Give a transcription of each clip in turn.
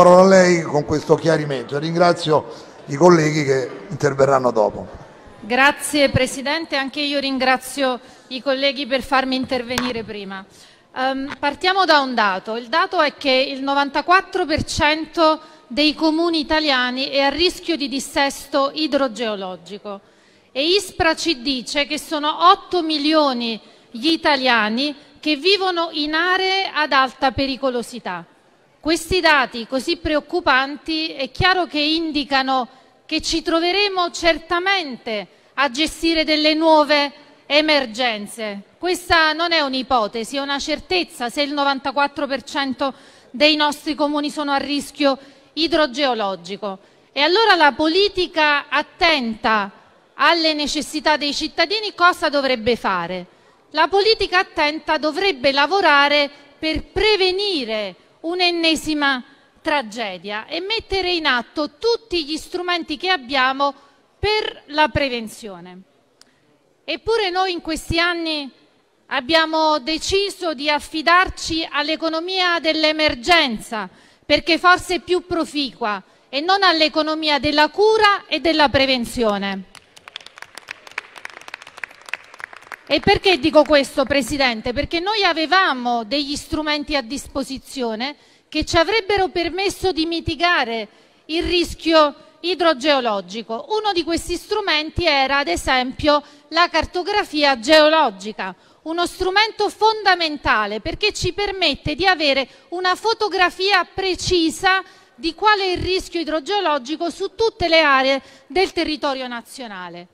parola a lei con questo chiarimento. e Ringrazio i colleghi che interverranno dopo. Grazie Presidente, anche io ringrazio i colleghi per farmi intervenire prima. Um, partiamo da un dato, il dato è che il 94% dei comuni italiani è a rischio di dissesto idrogeologico e ISPRA ci dice che sono 8 milioni gli italiani che vivono in aree ad alta pericolosità. Questi dati così preoccupanti è chiaro che indicano che ci troveremo certamente a gestire delle nuove emergenze. Questa non è un'ipotesi, è una certezza se il 94% dei nostri comuni sono a rischio idrogeologico. E allora la politica attenta alle necessità dei cittadini cosa dovrebbe fare? La politica attenta dovrebbe lavorare per prevenire un'ennesima tragedia e mettere in atto tutti gli strumenti che abbiamo per la prevenzione. Eppure noi in questi anni abbiamo deciso di affidarci all'economia dell'emergenza perché forse è più proficua e non all'economia della cura e della prevenzione. Perché dico questo, Presidente? Perché noi avevamo degli strumenti a disposizione che ci avrebbero permesso di mitigare il rischio idrogeologico. Uno di questi strumenti era, ad esempio, la cartografia geologica, uno strumento fondamentale perché ci permette di avere una fotografia precisa di qual è il rischio idrogeologico su tutte le aree del territorio nazionale.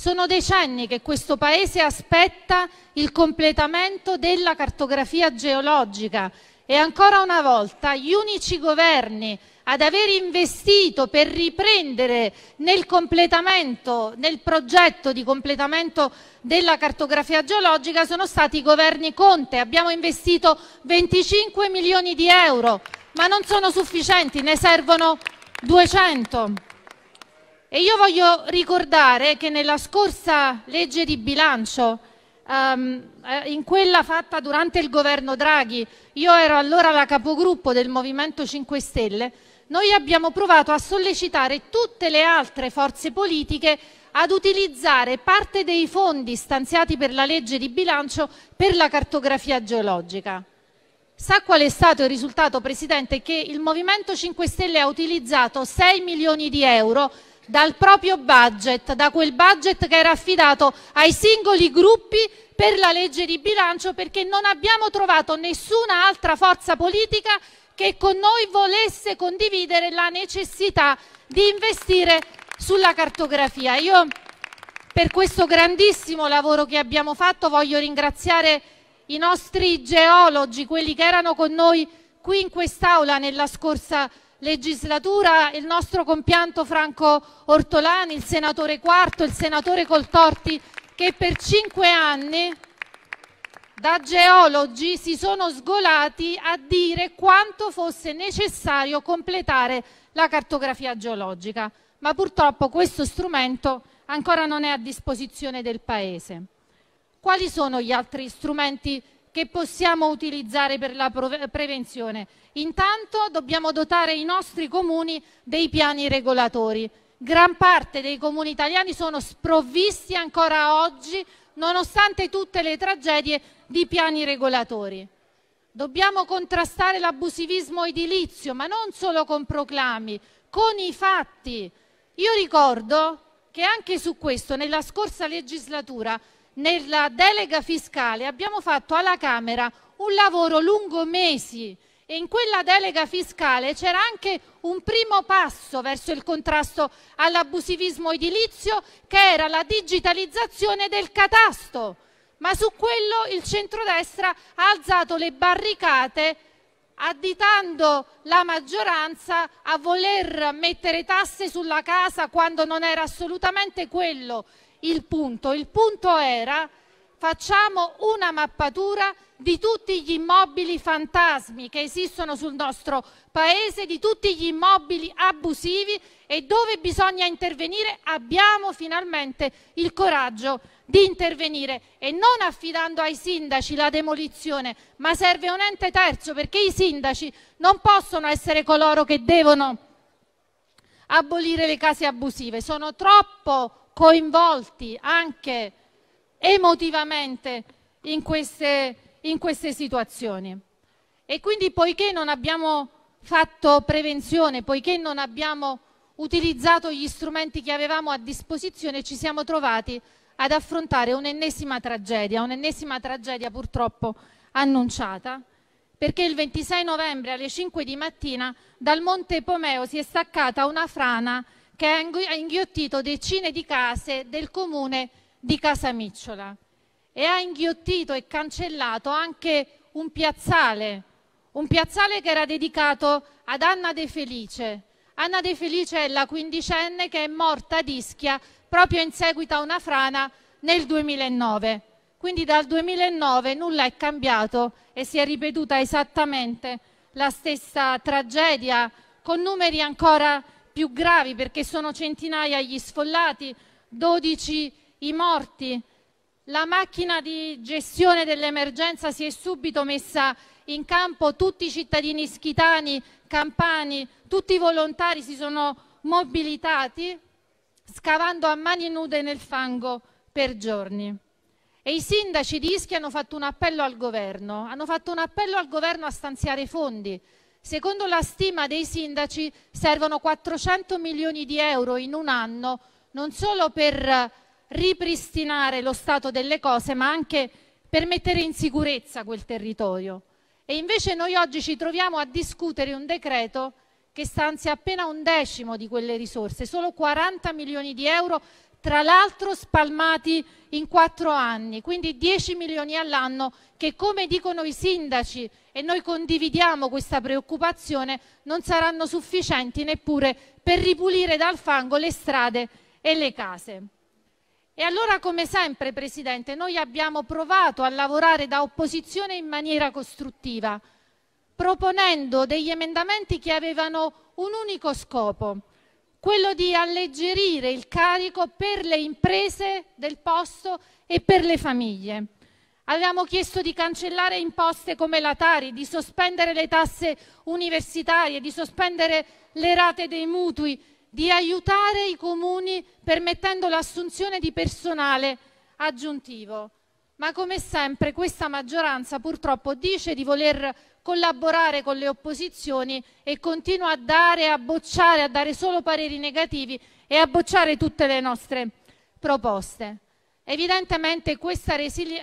Sono decenni che questo Paese aspetta il completamento della cartografia geologica e ancora una volta gli unici governi ad aver investito per riprendere nel, nel progetto di completamento della cartografia geologica sono stati i governi Conte. Abbiamo investito 25 milioni di euro, ma non sono sufficienti, ne servono 200. Io voglio ricordare che nella scorsa legge di bilancio, um, in quella fatta durante il governo Draghi, io ero allora la capogruppo del Movimento 5 Stelle, noi abbiamo provato a sollecitare tutte le altre forze politiche ad utilizzare parte dei fondi stanziati per la legge di bilancio per la cartografia geologica. Sa qual è stato il risultato, Presidente? Che il Movimento 5 Stelle ha utilizzato 6 milioni di euro dal proprio budget, da quel budget che era affidato ai singoli gruppi per la legge di bilancio perché non abbiamo trovato nessuna altra forza politica che con noi volesse condividere la necessità di investire sulla cartografia. Io per questo grandissimo lavoro che abbiamo fatto voglio ringraziare i nostri geologi, quelli che erano con noi qui in quest'Aula nella scorsa settimana legislatura il nostro compianto Franco Ortolani, il senatore Quarto, il senatore Coltorti, che per cinque anni da geologi si sono sgolati a dire quanto fosse necessario completare la cartografia geologica, ma purtroppo questo strumento ancora non è a disposizione del Paese. Quali sono gli altri strumenti che possiamo utilizzare per la prevenzione. Intanto dobbiamo dotare i nostri comuni dei piani regolatori. Gran parte dei comuni italiani sono sprovvisti ancora oggi, nonostante tutte le tragedie, di piani regolatori. Dobbiamo contrastare l'abusivismo edilizio, ma non solo con proclami, con i fatti. Io ricordo che anche su questo, nella scorsa legislatura, nella delega fiscale abbiamo fatto alla Camera un lavoro lungo mesi e in quella delega fiscale c'era anche un primo passo verso il contrasto all'abusivismo edilizio che era la digitalizzazione del catasto. Ma su quello il centrodestra ha alzato le barricate additando la maggioranza a voler mettere tasse sulla casa quando non era assolutamente quello il punto. Il punto era facciamo una mappatura di tutti gli immobili fantasmi che esistono sul nostro paese, di tutti gli immobili abusivi e dove bisogna intervenire abbiamo finalmente il coraggio di intervenire e non affidando ai sindaci la demolizione, ma serve un ente terzo perché i sindaci non possono essere coloro che devono abolire le case abusive, sono troppo coinvolti anche emotivamente in queste, in queste situazioni. E quindi poiché non abbiamo fatto prevenzione, poiché non abbiamo utilizzato gli strumenti che avevamo a disposizione, ci siamo trovati ad affrontare un'ennesima tragedia, un'ennesima tragedia purtroppo annunciata, perché il 26 novembre alle 5 di mattina dal Monte Pomeo si è staccata una frana che ha inghiottito decine di case del comune di Casamicciola e ha inghiottito e cancellato anche un piazzale, un piazzale che era dedicato ad Anna De Felice. Anna De Felice è la quindicenne che è morta ad Ischia proprio in seguito a una frana nel 2009. Quindi dal 2009 nulla è cambiato e si è ripetuta esattamente la stessa tragedia con numeri ancora più gravi, perché sono centinaia gli sfollati, 12 i morti. La macchina di gestione dell'emergenza si è subito messa in campo, tutti i cittadini schitani, campani, tutti i volontari si sono mobilitati scavando a mani nude nel fango per giorni. E i sindaci di Ischia hanno fatto un appello al governo, hanno fatto un appello al governo a stanziare fondi Secondo la stima dei sindaci servono 400 milioni di euro in un anno non solo per ripristinare lo stato delle cose, ma anche per mettere in sicurezza quel territorio. E invece noi oggi ci troviamo a discutere un decreto che stanzia appena un decimo di quelle risorse, solo 40 milioni di euro, tra l'altro spalmati in quattro anni, quindi 10 milioni all'anno che come dicono i sindaci e noi condividiamo questa preoccupazione, non saranno sufficienti neppure per ripulire dal fango le strade e le case. E allora, come sempre, Presidente, noi abbiamo provato a lavorare da opposizione in maniera costruttiva proponendo degli emendamenti che avevano un unico scopo, quello di alleggerire il carico per le imprese del posto e per le famiglie. Avevamo chiesto di cancellare imposte come la Tari, di sospendere le tasse universitarie, di sospendere le rate dei mutui, di aiutare i comuni permettendo l'assunzione di personale aggiuntivo ma come sempre questa maggioranza purtroppo dice di voler collaborare con le opposizioni e continua a dare, a bocciare, a dare solo pareri negativi e a bocciare tutte le nostre proposte. Evidentemente questa,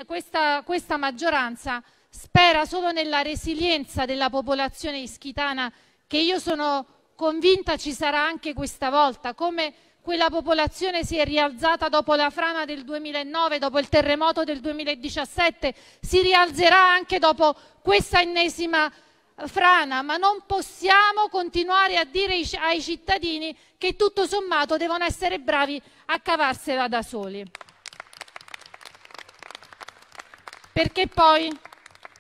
questa, questa maggioranza spera solo nella resilienza della popolazione ischitana che io sono convinta ci sarà anche questa volta, come quella popolazione si è rialzata dopo la frana del 2009, dopo il terremoto del 2017, si rialzerà anche dopo questa ennesima frana, ma non possiamo continuare a dire ai cittadini che tutto sommato devono essere bravi a cavarsela da soli. Perché poi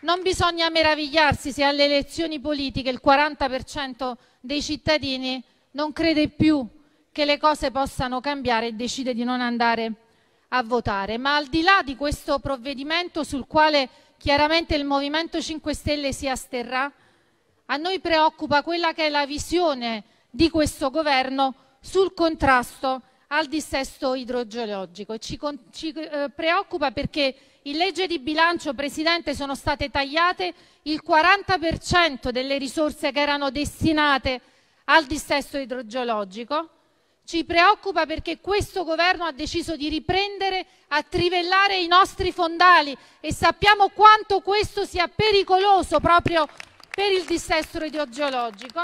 non bisogna meravigliarsi se alle elezioni politiche il 40% dei cittadini non crede più che le cose possano cambiare e decide di non andare a votare. Ma al di là di questo provvedimento sul quale chiaramente il Movimento 5 Stelle si asterrà, a noi preoccupa quella che è la visione di questo governo sul contrasto al dissesto idrogeologico ci, ci eh, preoccupa perché in legge di bilancio, Presidente, sono state tagliate il 40% delle risorse che erano destinate al dissesto idrogeologico ci preoccupa perché questo Governo ha deciso di riprendere a trivellare i nostri fondali e sappiamo quanto questo sia pericoloso proprio per il dissesto idrogeologico.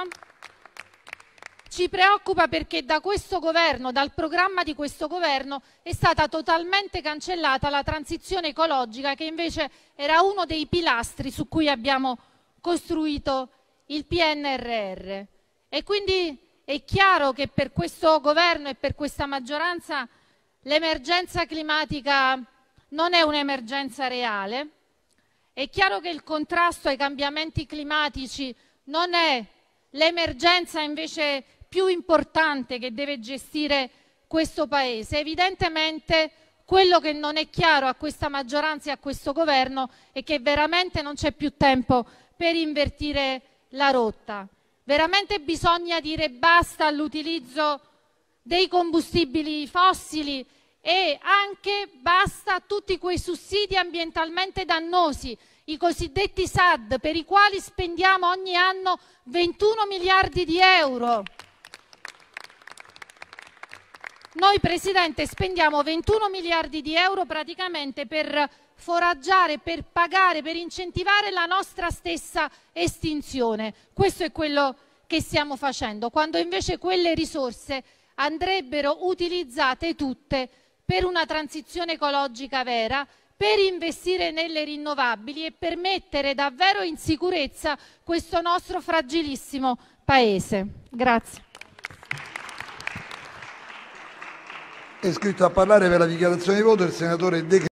Ci preoccupa perché da questo governo, dal programma di questo governo, è stata totalmente cancellata la transizione ecologica che invece era uno dei pilastri su cui abbiamo costruito il PNRR. E quindi è chiaro che per questo Governo e per questa maggioranza l'emergenza climatica non è un'emergenza reale. È chiaro che il contrasto ai cambiamenti climatici non è l'emergenza invece più importante che deve gestire questo Paese. Evidentemente quello che non è chiaro a questa maggioranza e a questo governo è che veramente non c'è più tempo per invertire la rotta. Veramente bisogna dire basta all'utilizzo dei combustibili fossili e anche basta a tutti quei sussidi ambientalmente dannosi, i cosiddetti SAD, per i quali spendiamo ogni anno 21 miliardi di euro. Noi, Presidente, spendiamo 21 miliardi di euro praticamente per foraggiare, per pagare, per incentivare la nostra stessa estinzione. Questo è quello che stiamo facendo, quando invece quelle risorse andrebbero utilizzate tutte per una transizione ecologica vera, per investire nelle rinnovabili e per mettere davvero in sicurezza questo nostro fragilissimo Paese. Grazie. È iscritto a parlare per la dichiarazione di voto il senatore De